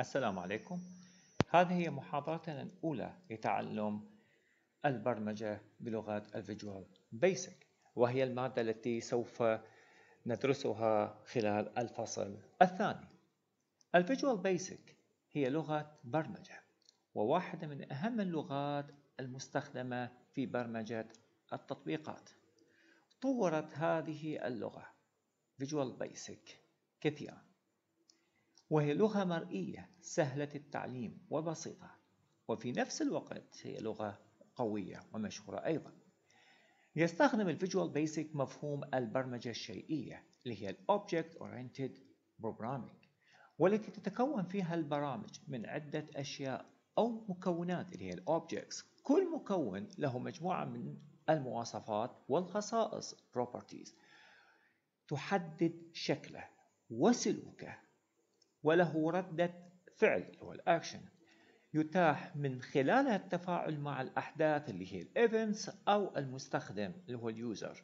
السلام عليكم هذه هي محاضرتنا الأولى لتعلم البرمجة بلغات الفيجوال بيسك وهي المادة التي سوف ندرسها خلال الفصل الثاني الفيجوال بيسك هي لغة برمجة وواحدة من أهم اللغات المستخدمة في برمجة التطبيقات طورت هذه اللغة فيجوال بيسك كثيرا وهي لغة مرئية سهلة التعليم وبسيطة وفي نفس الوقت هي لغة قوية ومشهورة أيضا يستخدم الفيجوال بيسك مفهوم البرمجة الشيئية اللي هي الأوبجكت Oriented Programming والتي تتكون فيها البرامج من عدة أشياء أو مكونات اللي هي الأوبجكتس كل مكون له مجموعة من المواصفات والخصائص properties تحدد شكله وسلوكه وله ردة فعل اللي هو الأكشن يتاح من خلالها التفاعل مع الأحداث اللي هي الإيفنتس أو المستخدم اللي هو اليوزر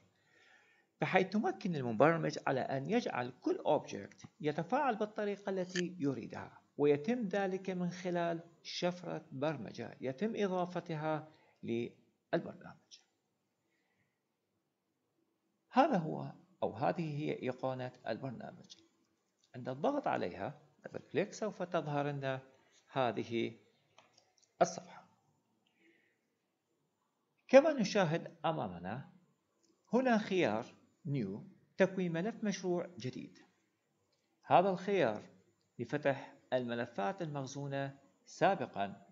بحيث تمكن المبرمج على أن يجعل كل أوبجكت يتفاعل بالطريقة التي يريدها ويتم ذلك من خلال شفرة برمجة يتم إضافتها للبرنامج هذا هو أو هذه هي إيقونة البرنامج عند الضغط عليها دبل كليك سوف تظهر لنا هذه الصفحة كما نشاهد أمامنا هنا خيار نيو تكوين ملف مشروع جديد هذا الخيار لفتح الملفات المخزونة سابقا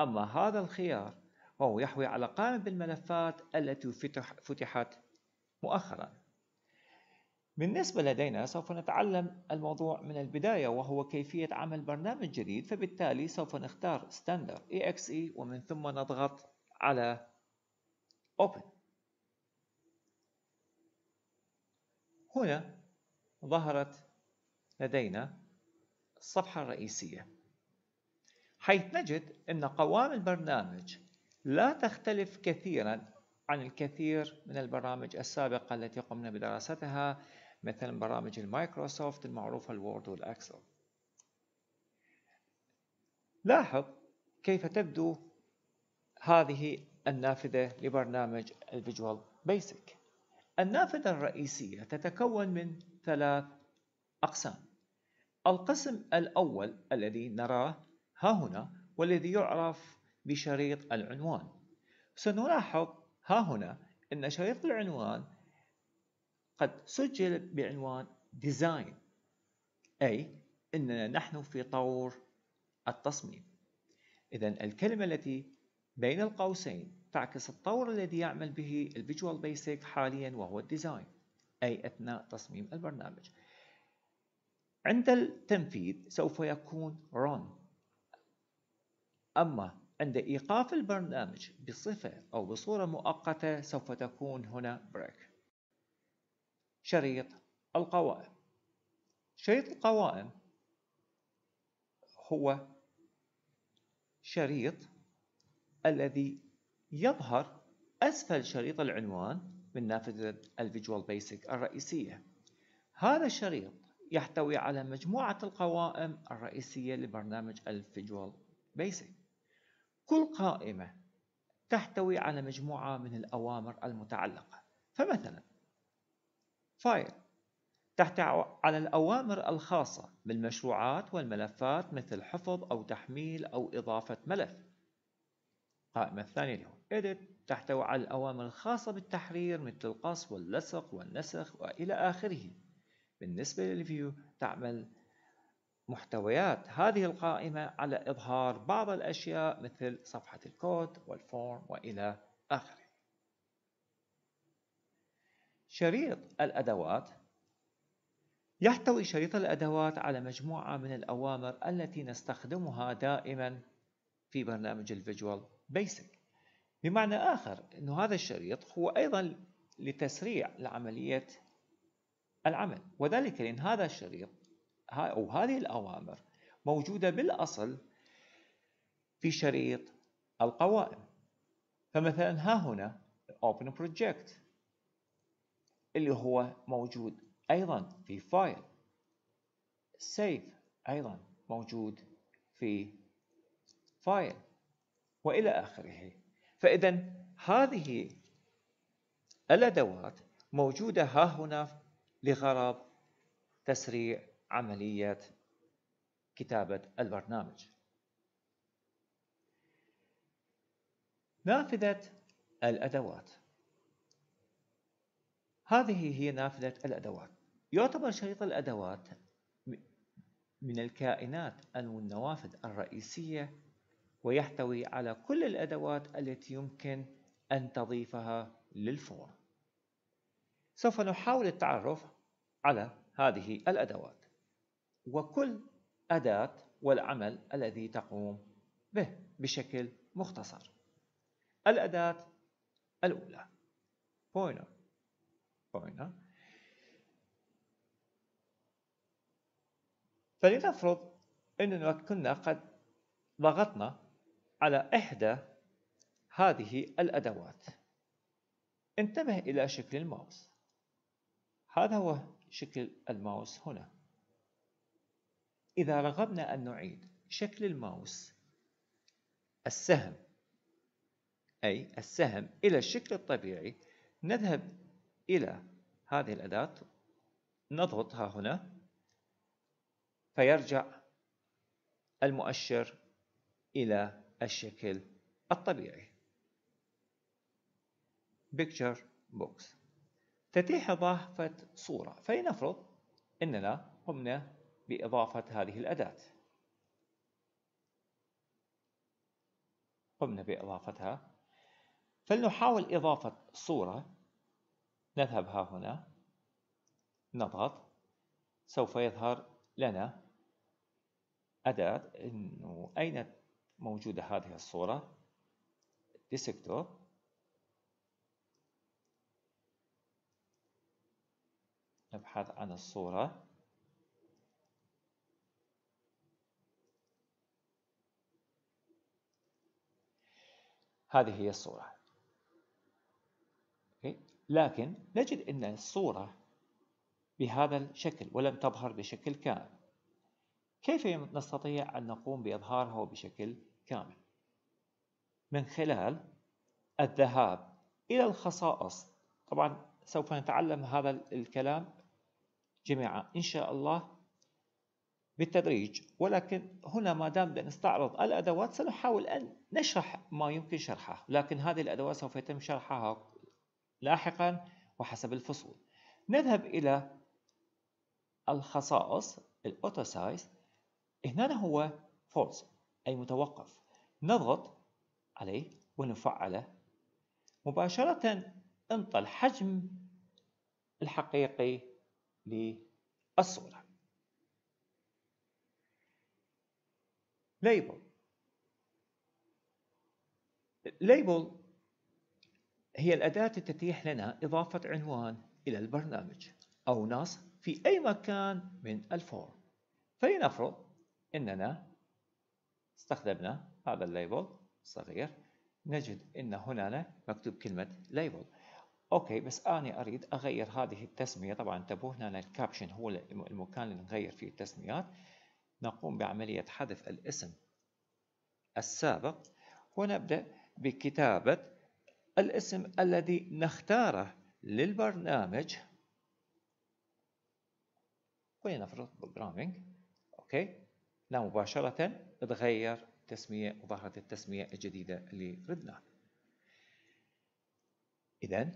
أما هذا الخيار وهو يحوي على قائمة بالملفات التي فتحت مؤخرا بالنسبة لدينا سوف نتعلم الموضوع من البداية وهو كيفية عمل برنامج جديد فبالتالي سوف نختار standard exe e ومن ثم نضغط على open هنا ظهرت لدينا الصفحة الرئيسية حيث نجد أن قوام البرنامج لا تختلف كثيرا عن الكثير من البرامج السابقة التي قمنا بدراستها مثلا برامج المايكروسوفت المعروفة الوورد والأكسل لاحظ كيف تبدو هذه النافذة لبرنامج الفيجوال بيسك النافذة الرئيسية تتكون من ثلاث أقسام القسم الأول الذي نراه ها هنا والذي يعرف بشريط العنوان سنلاحظ ها هنا أن شريط العنوان قد سجل بعنوان ديزاين أي أننا نحن في طور التصميم إذا الكلمة التي بين القوسين تعكس الطور الذي يعمل به الفيجوال بيسك حاليا وهو الديزاين أي أثناء تصميم البرنامج عند التنفيذ سوف يكون run أما عند إيقاف البرنامج بصفة أو بصورة مؤقتة سوف تكون هنا break شريط القوائم شريط القوائم هو شريط الذي يظهر أسفل شريط العنوان من نافذة الفيجوال بيسك الرئيسية هذا الشريط يحتوي على مجموعة القوائم الرئيسية لبرنامج الفيجوال بيسك كل قائمة تحتوي على مجموعة من الأوامر المتعلقة فمثلا فايل تحت على الأوامر الخاصة بالمشروعات والملفات مثل حفظ أو تحميل أو إضافة ملف القائمة الثانية اللي هو edit تحتوي على الأوامر الخاصة بالتحرير مثل القص واللصق والنسخ وإلى آخره بالنسبة للفيو تعمل محتويات هذه القائمة على إظهار بعض الأشياء مثل صفحة الكود والفورم وإلى آخره شريط الأدوات يحتوي شريط الأدوات على مجموعة من الأوامر التي نستخدمها دائما في برنامج الفيجوال بيسك بمعنى آخر أن هذا الشريط هو أيضا لتسريع لعملية العمل وذلك لأن هذا الشريط أو هذه الأوامر موجودة بالأصل في شريط القوائم فمثلا ها هنا Open Project اللي هو موجود أيضا في فايل سيف أيضا موجود في فايل وإلى آخره فإذا هذه الأدوات موجودة ها هنا لغرض تسريع عملية كتابة البرنامج نافذة الأدوات هذه هي نافذة الأدوات يعتبر شريط الأدوات من الكائنات أنو النوافذ الرئيسية ويحتوي على كل الأدوات التي يمكن أن تضيفها للفورم سوف نحاول التعرف على هذه الأدوات وكل أداة والعمل الذي تقوم به بشكل مختصر الأداة الأولى pointer كوين فلنفرض أننا كنا قد ضغطنا على إحدى هذه الأدوات انتبه إلى شكل الماوس هذا هو شكل الماوس هنا إذا رغبنا أن نعيد شكل الماوس السهم أي السهم إلى الشكل الطبيعي نذهب إلى هذه الأداة نضغط هنا فيرجع المؤشر إلى الشكل الطبيعي picture box تتيح إضافة صورة فلنفرض أننا قمنا بإضافة هذه الأداة قمنا بإضافتها فلنحاول إضافة صورة نذهب ها هنا نضغط سوف يظهر لنا أداة إنه أين موجودة هذه الصورة ديسكتور نبحث عن الصورة هذه هي الصورة لكن نجد أن الصورة بهذا الشكل ولم تظهر بشكل كامل كيف نستطيع أن نقوم بإظهارها بشكل كامل؟ من خلال الذهاب إلى الخصائص طبعا سوف نتعلم هذا الكلام جميعا إن شاء الله بالتدريج ولكن هنا ما دام نستعرض الأدوات سنحاول أن نشرح ما يمكن شرحه لكن هذه الأدوات سوف يتم شرحها لاحقا وحسب الفصول نذهب إلى الخصائص الأوتوسايز هنا هو فولس أي متوقف نضغط عليه ونفعله مباشرة انطى الحجم الحقيقي للصورة label label هي الأداة تتيح لنا إضافة عنوان إلى البرنامج أو نص في أي مكان من الفورم فلنفرض أننا استخدمنا هذا الليبل الصغير نجد أن هنا مكتوب كلمة ليبل أوكي بس أنا أريد أغير هذه التسمية طبعا انتبهوا هنا الكابشن هو المكان اللي نغير فيه التسميات نقوم بعملية حذف الاسم السابق ونبدأ بكتابة الاسم الذي نختاره للبرنامج ولنفرض بروجرامينج اوكي لا مباشرة تغير تسمية وظهرت التسمية الجديدة اللي ردناها إذا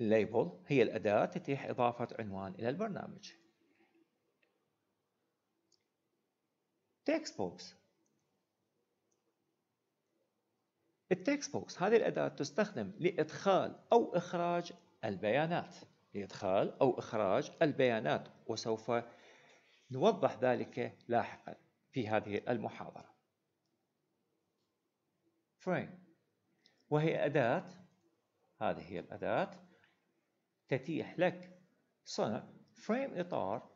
الليبل هي الأداة تتيح إضافة عنوان إلى البرنامج تكست بوكس التكست بوكس هذه الأداة تستخدم لإدخال أو إخراج البيانات لإدخال أو إخراج البيانات وسوف نوضح ذلك لاحقا في هذه المحاضرة فريم وهي أداة هذه هي الأداة تتيح لك صنع فريم إطار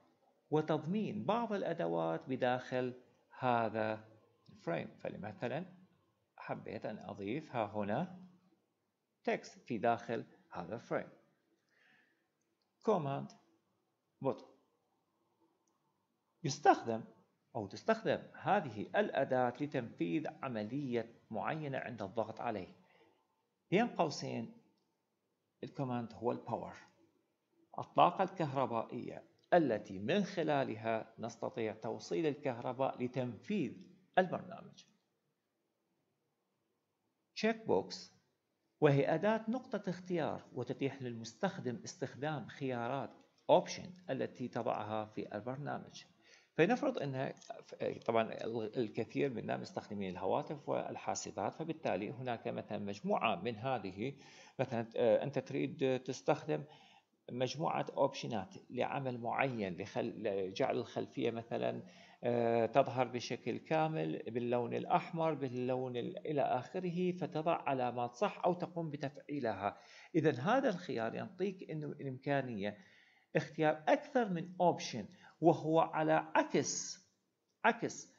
وتضمين بعض الأدوات بداخل هذا الفريم فمثلا حبيت أن أضيفها هنا text في داخل هذا الفريم command button يستخدم أو تستخدم هذه الأداة لتنفيذ عملية معينة عند الضغط عليه بين قوسين الكوماند هو الباور الطاقة الكهربائية التي من خلالها نستطيع توصيل الكهرباء لتنفيذ البرنامج تشيك بوكس وهي أداة نقطة اختيار وتتيح للمستخدم استخدام خيارات اوبشن التي تضعها في البرنامج فلنفرض انها طبعا الكثير منا مستخدمين الهواتف والحاسبات فبالتالي هناك مثلا مجموعه من هذه مثلا انت تريد تستخدم مجموعه اوبشنات لعمل معين لجعل الخلفيه مثلا آه، تظهر بشكل كامل باللون الأحمر باللون إلى آخره فتضع علامات صح أو تقوم بتفعيلها إذا هذا الخيار يعطيك إنه الإمكانية اختيار أكثر من أوبشن وهو على عكس عكس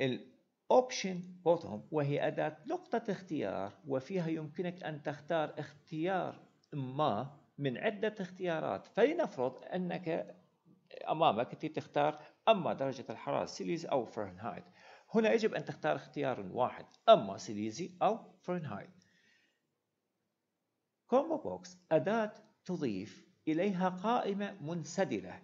الاوبشن بوتوم وهي أداة نقطة اختيار وفيها يمكنك أن تختار اختيار ما من عدة اختيارات فلنفرض أنك أمامك تختار أما درجة الحرارة سيليزي أو فرنهايت هنا يجب أن تختار اختيار واحد أما سيليزي أو فرنهايت كومبو بوكس أداة تضيف إليها قائمة منسدلة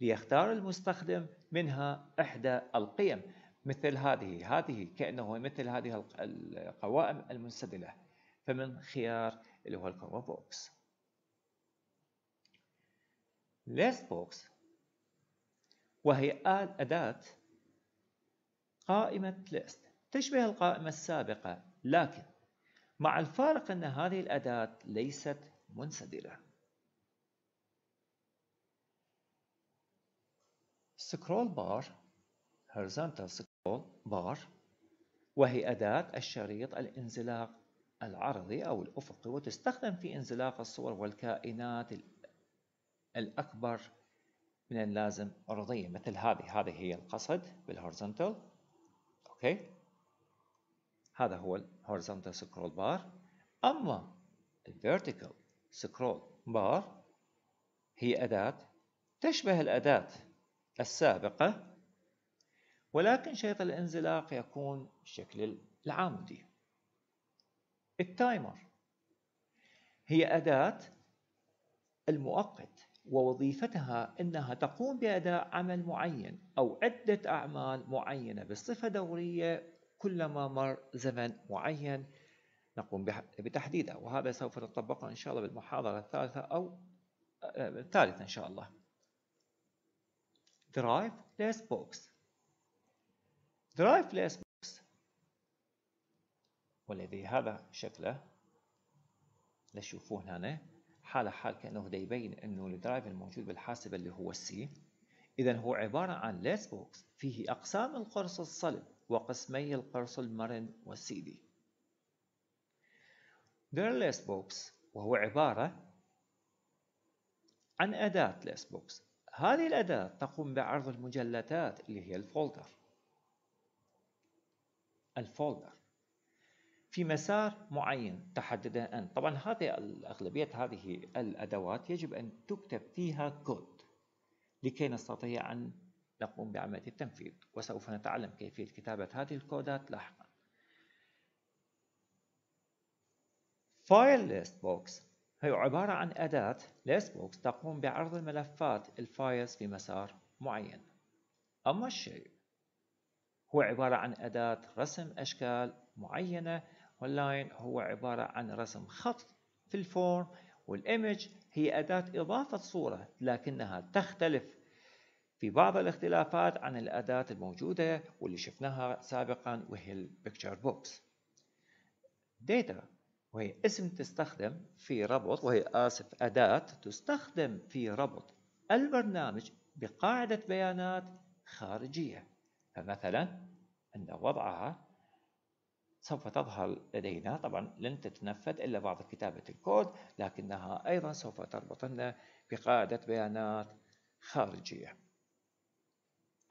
ليختار المستخدم منها إحدى القيم مثل هذه هذه كأنه مثل هذه القوائم المنسدلة فمن خيار اللي هو الكومبو بوكس ليست بوكس وهي أداة قائمة list تشبه القائمة السابقة لكن مع الفارق أن هذه الأداة ليست منسدلة سكرول بار horizontal scroll bar وهي أداة الشريط الانزلاق العرضي أو الأفقي وتستخدم في انزلاق الصور والكائنات الأكبر من اللازم أرضية مثل هذه هذه هي القصد بالهورزنتال أوكي هذا هو الهورزنتال سكرول بار أما الفيرتيكال سكرول بار هي أداة تشبه الأداة السابقة ولكن شيط الانزلاق يكون بالشكل العمودي التايمر هي أداة المؤقت ووظيفتها أنها تقوم بأداء عمل معين أو عدة أعمال معينة بصفة دورية كلما مر زمن معين نقوم بتحديده وهذا سوف نطبقه إن شاء الله بالمحاضرة الثالثة أو آه، آه، الثالثة إن شاء الله Drive-less box Drive-less box والذي هذا شكله لشوفوه هنا حاله حال كأنه دا يبين أنه الدرايف الموجود بالحاسبة اللي هو السي إذا هو عبارة عن ليس بوكس فيه أقسام القرص الصلب وقسمي القرص المرن والسي والسيدي ليس بوكس وهو عبارة عن أداة ليس بوكس هذه الأداة تقوم بعرض المجلدات اللي هي الفولدر الفولدر في مسار معين تحدده أنت طبعا هذه أغلبية هذه الأدوات يجب أن تكتب فيها كود لكي نستطيع أن نقوم بعملية التنفيذ وسوف نتعلم كيفية كتابة هذه الكودات لاحقا فايل ليست بوكس هي عبارة عن أداة ليست بوكس تقوم بعرض الملفات الفايلز في مسار معين أما الشيء هو عبارة عن أداة رسم أشكال معينة واللاين هو عبارة عن رسم خط في الفورم والايمج هي أداة إضافة صورة لكنها تختلف في بعض الاختلافات عن الأداة الموجودة واللي شفناها سابقا وهي البيكتشر بوكس داتا وهي اسم تستخدم في ربط وهي آسف أداة تستخدم في ربط البرنامج بقاعدة بيانات خارجية فمثلا عند وضعها سوف تظهر لدينا طبعا لن تتنفذ إلا بعد كتابة الكود لكنها أيضا سوف تربط لنا بقاعدة بيانات خارجية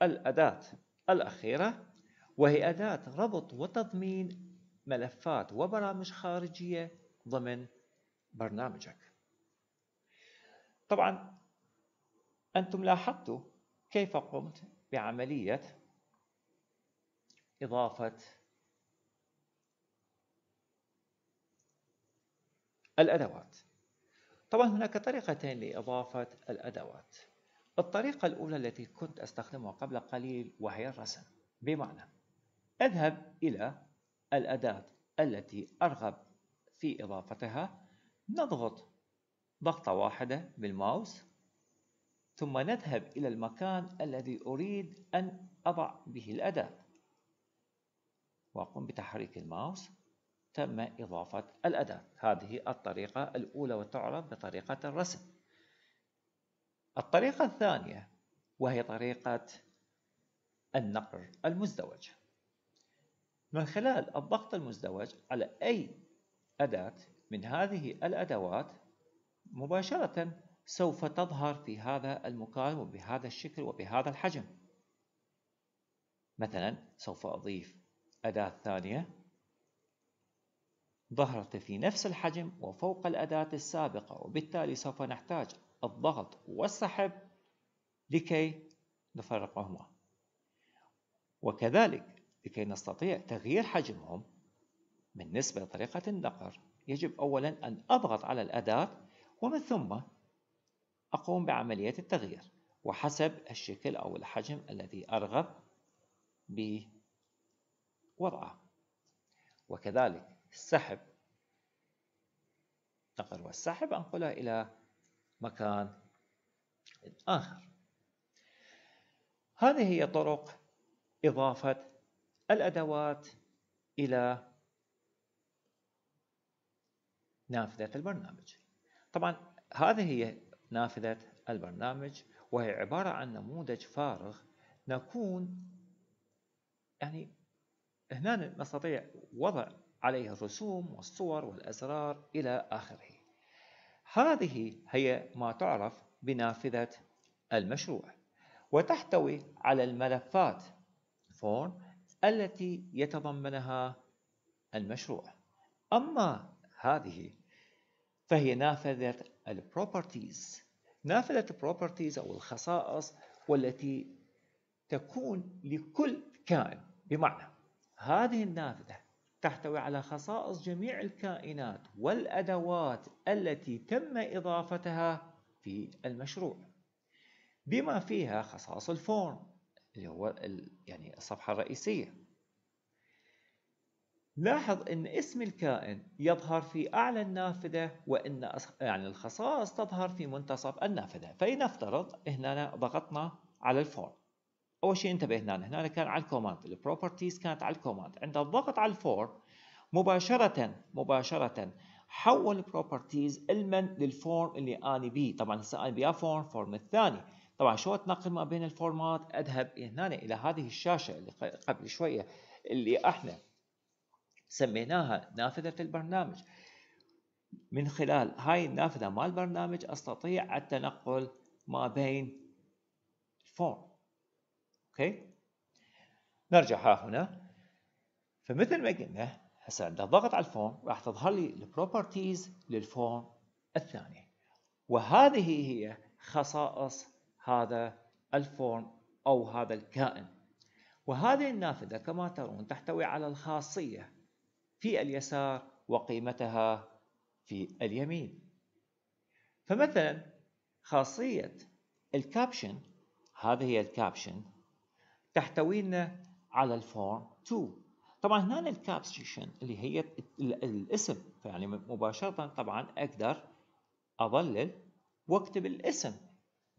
الأداة الأخيرة وهي أداة ربط وتضمين ملفات وبرامج خارجية ضمن برنامجك طبعا أنتم لاحظتوا كيف قمت بعملية إضافة الأدوات طبعا هناك طريقتين لإضافة الأدوات الطريقة الأولى التي كنت أستخدمها قبل قليل وهي الرسم بمعنى أذهب إلى الأداة التي أرغب في إضافتها نضغط ضغطة واحدة بالماوس ثم نذهب إلى المكان الذي أريد أن أضع به الأداة وأقوم بتحريك الماوس تم إضافة الأداة هذه الطريقة الأولى وتعرف بطريقة الرسم الطريقة الثانية وهي طريقة النقر المزدوج من خلال الضغط المزدوج على أي أداة من هذه الأدوات مباشرة سوف تظهر في هذا المكان وبهذا الشكل وبهذا الحجم مثلا سوف أضيف أداة ثانية ظهرت في نفس الحجم وفوق الأداة السابقة وبالتالي سوف نحتاج الضغط والسحب لكي نفرقهما وكذلك لكي نستطيع تغيير حجمهم بالنسبة لطريقة النقر يجب أولا أن أضغط على الأداة ومن ثم أقوم بعملية التغيير وحسب الشكل أو الحجم الذي أرغب بوضعه وكذلك السحب نقل والسحب أنقلها إلى مكان آخر هذه هي طرق إضافة الأدوات إلى نافذة البرنامج طبعا هذه هي نافذة البرنامج وهي عبارة عن نموذج فارغ نكون يعني هنا نستطيع وضع عليه الرسوم والصور والأزرار إلى آخره هذه هي ما تعرف بنافذة المشروع وتحتوي على الملفات فورم التي يتضمنها المشروع أما هذه فهي نافذة البروبرتيز نافذة البروبرتيز أو الخصائص والتي تكون لكل كائن بمعنى هذه النافذة تحتوي على خصائص جميع الكائنات والأدوات التي تم إضافتها في المشروع بما فيها خصائص الفورم اللي هو يعني الصفحة الرئيسية لاحظ أن اسم الكائن يظهر في أعلى النافذة وأن يعني الخصائص تظهر في منتصف النافذة فلنفترض هنا ضغطنا على الفورم اول شيء انتبهنا هنا كان على الكوماند البروبرتيز كانت على الكوماند عند الضغط على الفور مباشره مباشره حول البروبرتيز المن للفورم اللي اني بيه طبعا هسه انا بيا فورم فورم الثاني طبعا شو اتنقل ما بين الفورمات اذهب هنا الى هذه الشاشه اللي قبل شويه اللي احنا سميناها نافذه البرنامج من خلال هاي النافذه مال البرنامج استطيع التنقل ما بين الفورم اوكي نرجع ها هنا فمثل ما قلنا هسه عند ضغط على الفورم راح تظهر لي البروبرتيز للفورم الثاني وهذه هي خصائص هذا الفورم او هذا الكائن وهذه النافذه كما ترون تحتوي على الخاصيه في اليسار وقيمتها في اليمين فمثلا خاصيه الكابشن هذه هي الكابشن تحتوينا على الفورم 2 طبعا هنا الكابسيشن اللي هي الاسم فيعني مباشرة طبعا أقدر أظلل وأكتب الاسم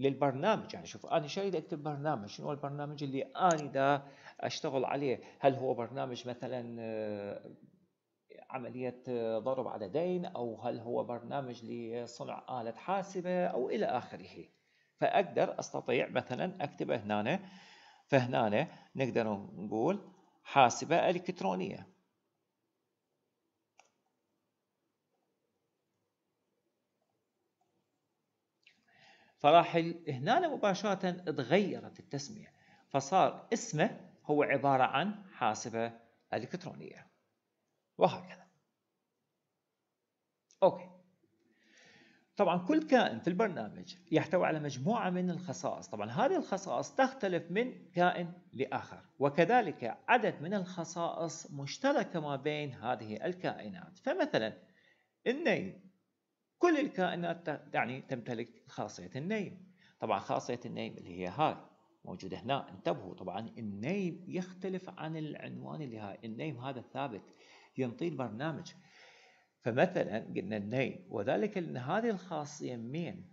للبرنامج يعني شوف أنا شايد أكتب برنامج شنو البرنامج اللي أنا دا أشتغل عليه هل هو برنامج مثلا آه، عملية آه، ضرب على دين أو هل هو برنامج لصنع آلة حاسبة أو إلى آخره فأقدر أستطيع مثلا أكتب هنا فهنا نقدر نقول حاسبة إلكترونية فراح هنا مباشرة تغيرت التسمية فصار اسمه هو عبارة عن حاسبة إلكترونية وهكذا أوكي طبعا كل كائن في البرنامج يحتوي على مجموعة من الخصائص طبعا هذه الخصائص تختلف من كائن لآخر وكذلك عدد من الخصائص مشتركة ما بين هذه الكائنات فمثلا النيل كل الكائنات يعني تمتلك خاصية النيل طبعا خاصية النيم اللي هي هاي موجودة هنا انتبهوا طبعا النيم يختلف عن العنوان اللي هاي النيم هذا ثابت ينطي البرنامج فمثلا قلنا النيل وذلك لأن هذه الخاصية من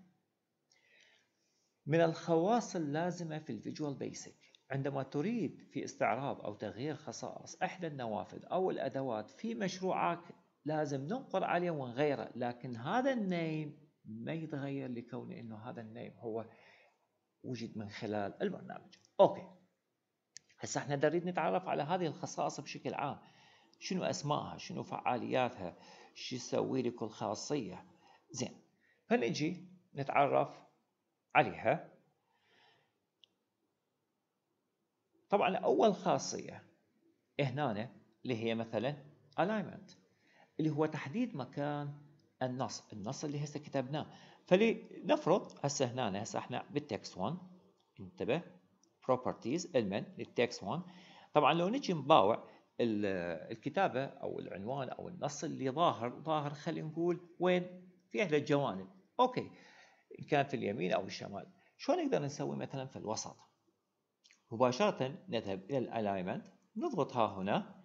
من الخواص اللازمة في الفيجوال بيسك عندما تريد في استعراض أو تغيير خصائص إحدى النوافذ أو الأدوات في مشروعك لازم ننقر عليه ونغيره لكن هذا النيم ما يتغير لكون أنه هذا النيم هو وجد من خلال البرنامج أوكي هسه احنا نريد نتعرف على هذه الخصائص بشكل عام شنو أسمائها شنو فعالياتها شو يسوي لك الخاصية زين فنجي نتعرف عليها طبعا أول خاصية هنا اللي هي مثلا alignment اللي هو تحديد مكان النص النص اللي هسه كتبناه فلنفرض هسه هنا هسه احنا بالتكست 1 انتبه properties المن للتكست 1 طبعا لو نجي نباوع الكتابة أو العنوان أو النص اللي ظاهر ظاهر خلينا نقول وين في إحدى الجوانب أوكي إن كان في اليمين أو الشمال شو نقدر نسوي مثلا في الوسط مباشرة نذهب إلى الألايمنت نضغط ها هنا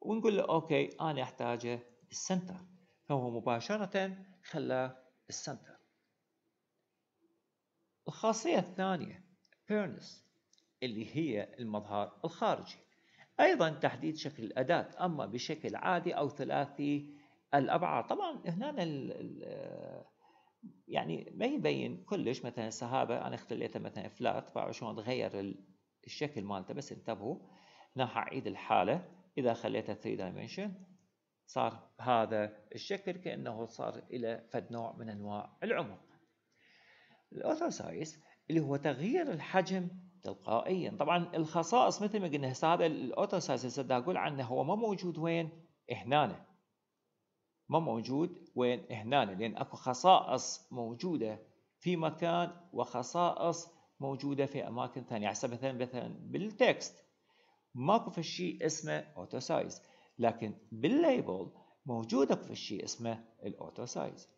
ونقول له أوكي أنا أحتاجه السنتر فهو مباشرة خلاه السنتر الخاصية الثانية بيرنس اللي هي المظهر الخارجي أيضا تحديد شكل الأداة أما بشكل عادي أو ثلاثي الأبعاد طبعا هنا يعني ما يبين كلش مثلا سهابه أنا اختليتها مثلا فلات بعرف شلون تغير الشكل مالته بس انتبهوا هنا حأعيد الحالة إذا خليتها 3 دايمنشن صار هذا الشكل كأنه صار إلى فد نوع من أنواع العمق الأوثوسايز اللي هو تغيير الحجم تلقائيا طبعا الخصائص مثل ما قلنا هسه هذا الاوتوسايز هسه اقول عنه هو ما موجود وين هنا ما موجود وين هنا لان اكو خصائص موجوده في مكان وخصائص موجوده في اماكن ثانيه هسه مثلا مثلا بالتكست ماكو في شيء اسمه اوتوسايز لكن بالليبل موجود اكو في شيء اسمه الاوتوسايز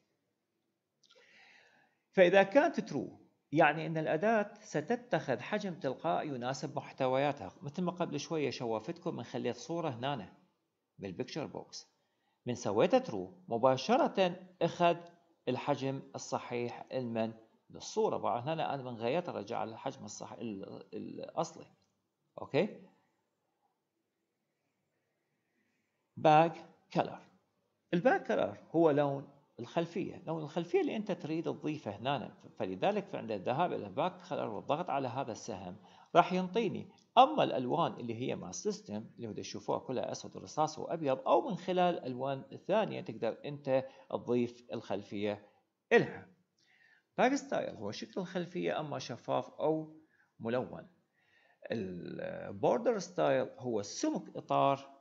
فاذا كانت ترو يعني أن الأداة ستتخذ حجم تلقائي يناسب محتوياتها مثل ما قبل شوية شوافتكم من خليت صورة هنا بالبكتشر بوكس من سويتها ترو مباشرة أخذ الحجم الصحيح المن للصورة طبعا هنا أنا من غيرتها رجع للحجم الصح الأصلي أوكي باك كلر الباك كلر هو لون الخلفية لو الخلفية اللي أنت تريد تضيفها هنا فلذلك فعند الذهاب إلى باك خلر والضغط على هذا السهم راح ينطيني أما الألوان اللي هي مع السيستم اللي هو تشوفوها كلها أسود ورصاص وأبيض أو من خلال ألوان ثانية تقدر أنت تضيف الخلفية إلها باك ستايل هو شكل الخلفية أما شفاف أو ملون البوردر ستايل هو سمك إطار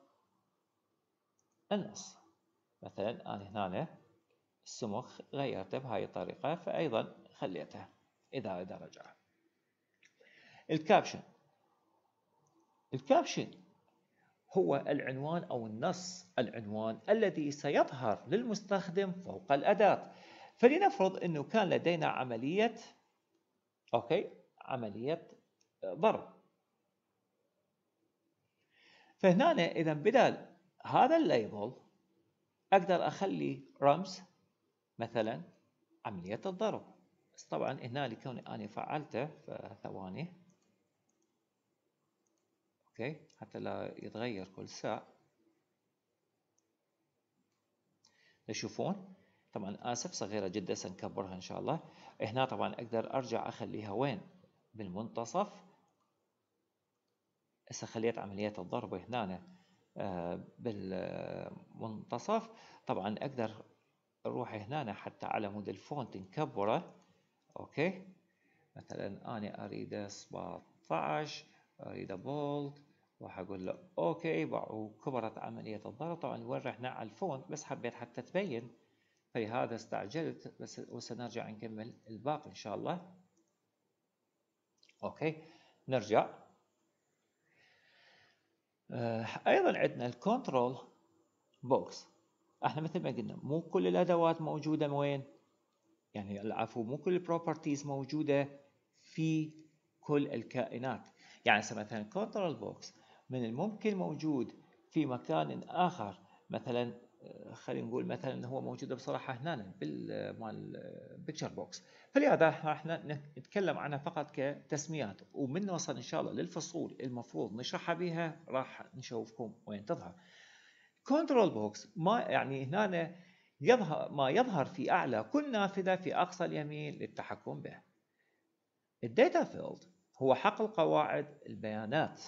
النص مثلا أنا هنا السمخ غيرته بهاي الطريقة فأيضا خليته إذا أريد أرجعه الكابشن الكابشن هو العنوان أو النص العنوان الذي سيظهر للمستخدم فوق الأداة فلنفرض أنه كان لدينا عملية أوكي عملية ضرب فهنا إذا بدل هذا الليبل أقدر أخلي رمز مثلا عملية الضرب بس طبعا هنا لكوني أنا فعلته فثواني أوكي حتى لا يتغير كل ساعة تشوفون طبعا آسف صغيرة جدا سنكبرها إن شاء الله هنا طبعا أقدر أرجع أخليها وين بالمنتصف هسه خليت عملية الضرب هنا آه، بالمنتصف طبعا أقدر نروح هنا حتى على مود الفونت نكبره اوكي مثلا انا اريد 17 اريد بولد راح اقول له اوكي وكبرت عمليه الضغط طبعا ورحنا على الفونت بس حبيت حتى تبين فلهذا استعجلت بس وسنرجع نكمل الباقي ان شاء الله اوكي نرجع آه، ايضا عندنا الكنترول بوكس احنا مثل ما قلنا مو كل الادوات موجوده وين يعني العفو مو كل البروبرتيز موجوده في كل الكائنات يعني مثلا كنترول بوكس من الممكن موجود في مكان اخر مثلا آه، خلينا نقول مثلا هو موجود بصراحه هنا بالمال بيكتشر بوكس فلهذا راح نتكلم عنها فقط كتسميات ومن نوصل ان شاء الله للفصول المفروض نشرحها بها راح نشوفكم وين تظهر كنترول بوكس ما يعني هنا يظهر ما يظهر في أعلى كل نافذة في أقصى اليمين للتحكم به الداتا فيلد هو حقل قواعد البيانات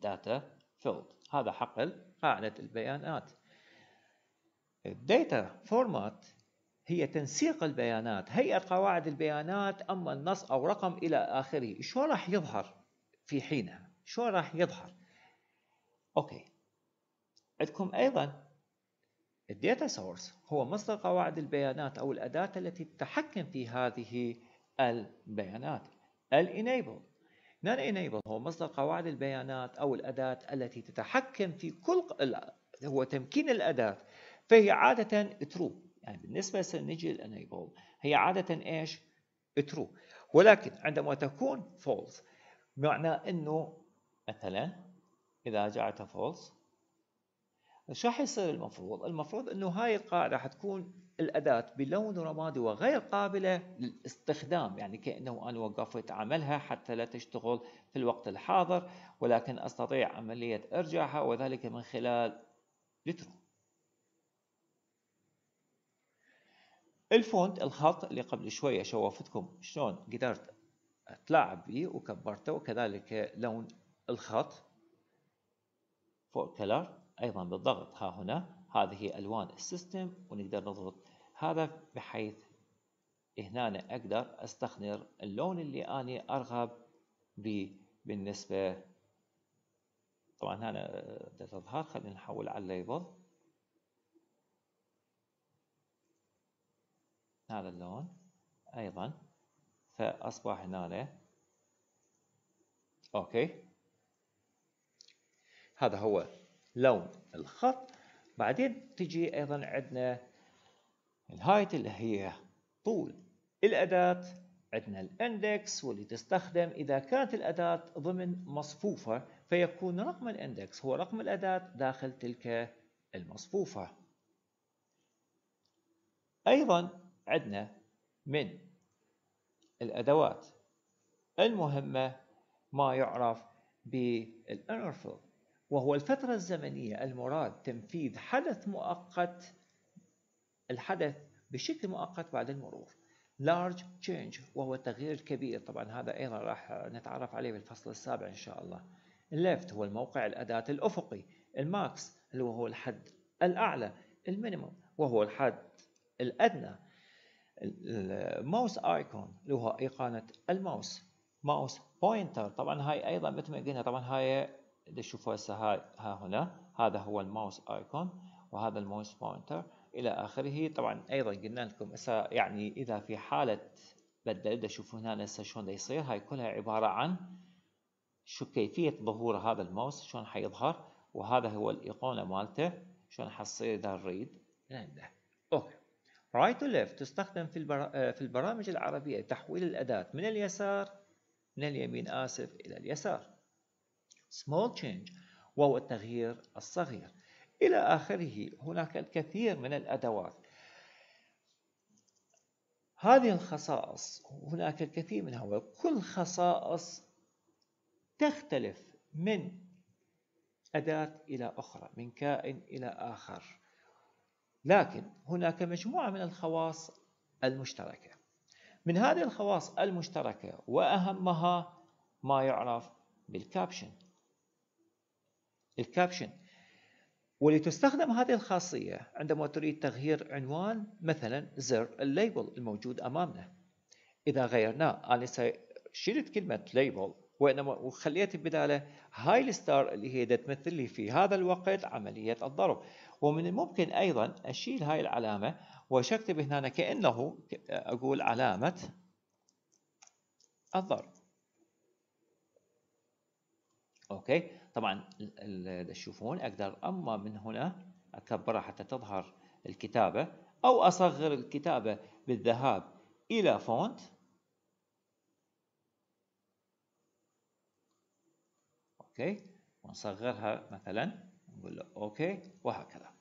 داتا فيلد هذا حقل قاعدة البيانات الداتا فورمات هي تنسيق البيانات هيئة قواعد البيانات أما النص أو رقم إلى آخره شو راح يظهر في حينها شو راح يظهر اوكي عندكم ايضا الداتا سورس هو مصدر قواعد البيانات او الاداه التي تتحكم في هذه البيانات الانيبل نان انيبل هو مصدر قواعد البيانات او الاداه التي تتحكم في كل هو تمكين الاداه فهي عاده ترو يعني بالنسبه نجي الانيبل هي عاده ايش ترو ولكن عندما تكون فولس معنى انه مثلا إذا رجعتها فولس شو راح يصير المفروض؟ المفروض انه هاي القاعده حتكون الاداه بلون رمادي وغير قابله للاستخدام، يعني كانه انا وقفت عملها حتى لا تشتغل في الوقت الحاضر ولكن استطيع عمليه ارجاعها وذلك من خلال لترو. الفونت الخط اللي قبل شويه شوفتكم شلون قدرت اتلاعب به وكبرته وكذلك لون الخط فوق كلر أيضا بالضغط ها هنا هذه ألوان السيستم ونقدر نضغط هذا بحيث هنا أنا أقدر أستخدم اللون اللي أنا أرغب به بالنسبة طبعا هنا آه، تظهر خلينا نحول على الليبل هذا اللون أيضا فأصبح هنا أوكي هذا هو لون الخط بعدين تجي أيضا عندنا الهايت اللي هي طول الأداة عندنا الاندكس واللي تستخدم إذا كانت الأداة ضمن مصفوفة فيكون رقم الاندكس هو رقم الأداة داخل تلك المصفوفة أيضا عندنا من الأدوات المهمة ما يعرف بالانرفل وهو الفترة الزمنية المراد تنفيذ حدث مؤقت الحدث بشكل مؤقت بعد المرور large change وهو التغيير الكبير طبعا هذا أيضا راح نتعرف عليه بالفصل السابع إن شاء الله left هو الموقع الأداة الأفقي الماكس اللي هو الحد الأعلى المينيموم وهو الحد الأدنى الماوس ايكون اللي هو ايقونه الماوس ماوس بوينتر طبعا هاي ايضا مثل ما قلنا طبعا هاي تشوفوا هسه هاي ها هنا هذا هو الماوس ايكون وهذا الماوس بوينتر الى اخره طبعا ايضا قلنا لكم هسه يعني اذا في حاله بدل تشوفوا هنا هسه شلون يصير هاي كلها عباره عن شو كيفيه ظهور هذا الماوس شلون حيظهر وهذا هو الايقونه مالته شلون حتصير اذا نريد عنده اوكي رايت تو ليفت تستخدم في البرا... آه، في البرامج العربيه تحويل الاداه من اليسار من اليمين اسف الى اليسار small change وهو التغيير الصغير إلى آخره هناك الكثير من الأدوات هذه الخصائص هناك الكثير منها وكل خصائص تختلف من أداة إلى أخرى من كائن إلى آخر لكن هناك مجموعة من الخواص المشتركة من هذه الخواص المشتركة وأهمها ما يعرف بالكابشن الكابشن ولتستخدم هذه الخاصية عندما تريد تغيير عنوان مثلا زر الليبل الموجود أمامنا إذا غيرناه أنا شلت كلمة ليبل وإنما وخليت بداله هاي الستار اللي هي تمثل لي في هذا الوقت عملية الضرب ومن الممكن أيضا أشيل هاي العلامة وشكتب هنا كأنه أقول علامة الضرب أوكي طبعا تشوفون أقدر أما من هنا أكبرها حتى تظهر الكتابة أو أصغر الكتابة بالذهاب إلى فونت أوكي ونصغرها مثلا نقول له أوكي وهكذا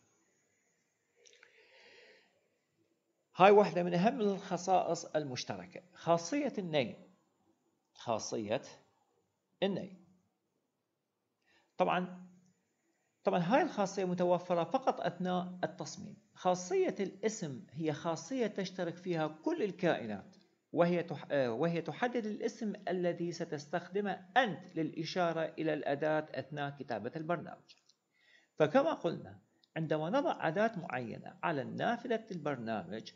هاي واحدة من أهم الخصائص المشتركة خاصية النيم خاصية النيم طبعا طبعا هاي الخاصية متوفرة فقط أثناء التصميم خاصية الاسم هي خاصية تشترك فيها كل الكائنات وهي وهي تحدد الاسم الذي ستستخدمه أنت للإشارة إلى الأداة أثناء كتابة البرنامج فكما قلنا عندما نضع أداة معينة على نافذة البرنامج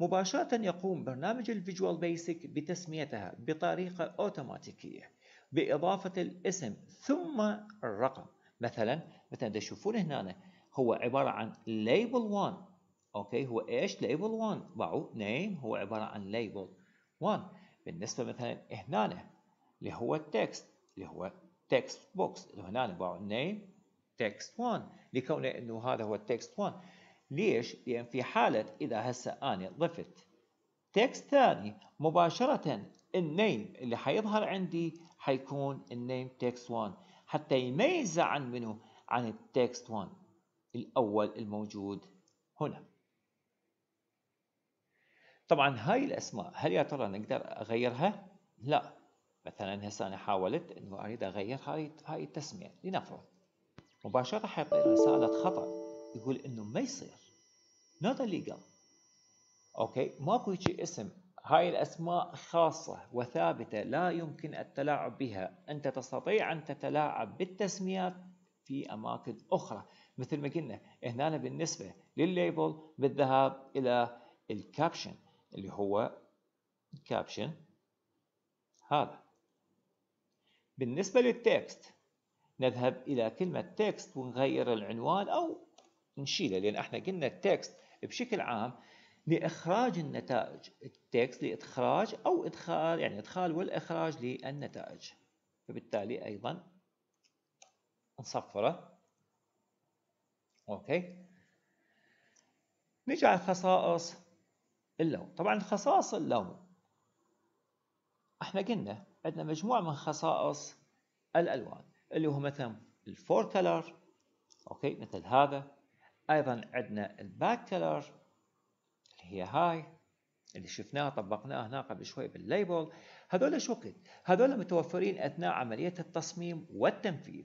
مباشرة يقوم برنامج الفيجوال بيسك بتسميتها بطريقة أوتوماتيكية بإضافة الاسم ثم الرقم مثلا مثلا تشوفون هنا هو عبارة عن label 1 أوكي هو إيش label 1 ضعوا name هو عبارة عن label 1 بالنسبة مثلا هنا اللي هو text اللي هو text box اللي هنا ضعوا name text 1 لكونه أنه هذا هو text 1 ليش؟ لأن في حالة إذا هسه أنا ضفت تكست ثاني مباشرة النيم اللي حيظهر عندي حيكون النيم تكست 1 حتى يميز عن منه عن التكست 1 الأول الموجود هنا طبعا هاي الأسماء هل يا ترى نقدر أغيرها؟ لا مثلا هسه أنا حاولت أنه أريد أغير هاي التسمية لنفرض مباشرة حيعطي رسالة خطأ يقول أنه ما يصير نوت ليجل اوكي ماكو هيجي اسم هاي الأسماء خاصة وثابتة لا يمكن التلاعب بها أنت تستطيع أن تتلاعب بالتسميات في أماكن أخرى مثل ما قلنا هنا بالنسبة للليبل بالذهاب إلى الكابشن اللي هو الكابشن هذا بالنسبة للتكست نذهب إلى كلمة تكست ونغير العنوان أو نشيله لأن احنا قلنا التكست بشكل عام لإخراج النتائج التكست لإدخراج أو إدخال يعني إدخال والإخراج للنتائج فبالتالي أيضا نصفره أوكي نجي على خصائص اللون طبعا خصائص اللون احنا قلنا عندنا مجموعة من خصائص الألوان اللي هو مثلا الفور كلر أوكي مثل هذا أيضا عندنا الباك كلر هي هاي اللي شفناها طبقناها هنا قبل شوي بالليبل هذول شو قلت هذول متوفرين اثناء عمليه التصميم والتنفيذ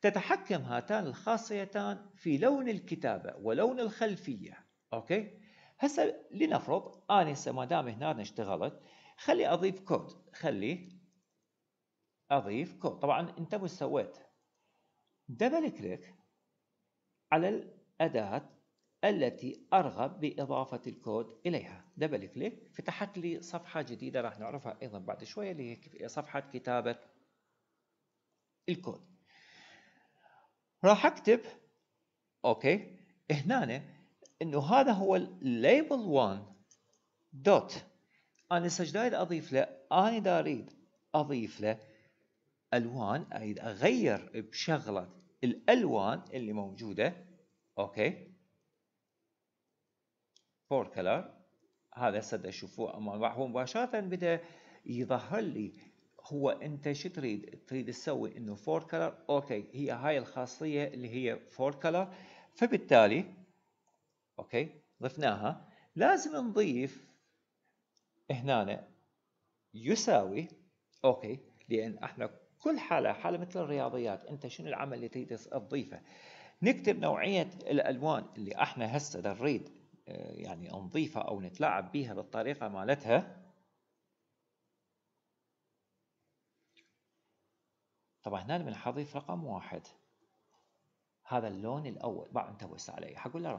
تتحكم هاتان الخاصيتان في لون الكتابه ولون الخلفيه اوكي هسه لنفرض انا هسه ما دام هنا اشتغلت خلي اضيف كود خلي اضيف كود طبعا انت وش سويت دبل كليك على الاداه التي أرغب بإضافة الكود إليها دبل كليك فتحت لي صفحة جديدة راح نعرفها أيضا بعد شوية اللي هي صفحة كتابة الكود راح أكتب أوكي هنا إنه هذا هو الليبل 1 دوت أنا ايش أضيف له أنا دا أريد أضيف له ألوان أريد أغير بشغلة الألوان اللي موجودة أوكي فور كلر هذا هسه اشوفه امام هو مباشره بدا يظهر لي هو انت شو تريد تريد تسوي انه فور كلر اوكي هي هاي الخاصيه اللي هي فور كلر فبالتالي اوكي ضفناها لازم نضيف هنا يساوي اوكي لان احنا كل حاله حاله مثل الرياضيات انت شنو العمل اللي تريد تضيفه نكتب نوعيه الالوان اللي احنا هسه نريد آه، يعني نضيفها أو نتلاعب بها بالطريقة مالتها طبعا هنا بنحذف رقم واحد هذا اللون الأول بعد انتبه عليه حقول له